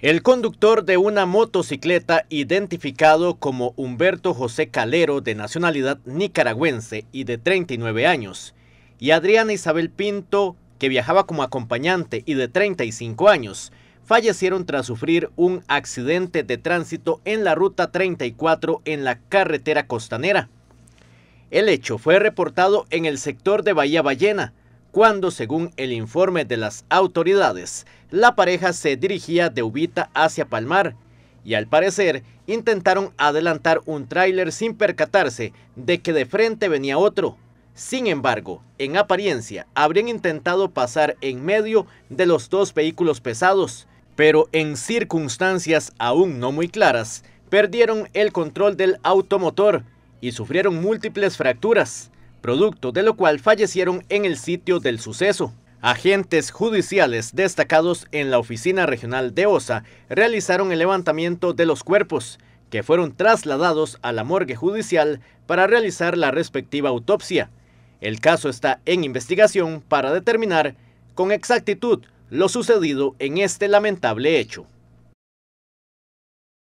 El conductor de una motocicleta identificado como Humberto José Calero de nacionalidad nicaragüense y de 39 años, y Adriana Isabel Pinto, que viajaba como acompañante y de 35 años, fallecieron tras sufrir un accidente de tránsito en la Ruta 34 en la carretera costanera. El hecho fue reportado en el sector de Bahía Ballena, cuando, según el informe de las autoridades, la pareja se dirigía de Ubita hacia Palmar y al parecer intentaron adelantar un tráiler sin percatarse de que de frente venía otro. Sin embargo, en apariencia, habrían intentado pasar en medio de los dos vehículos pesados, pero en circunstancias aún no muy claras, perdieron el control del automotor y sufrieron múltiples fracturas producto de lo cual fallecieron en el sitio del suceso. Agentes judiciales destacados en la oficina regional de OSA realizaron el levantamiento de los cuerpos, que fueron trasladados a la morgue judicial para realizar la respectiva autopsia. El caso está en investigación para determinar con exactitud lo sucedido en este lamentable hecho.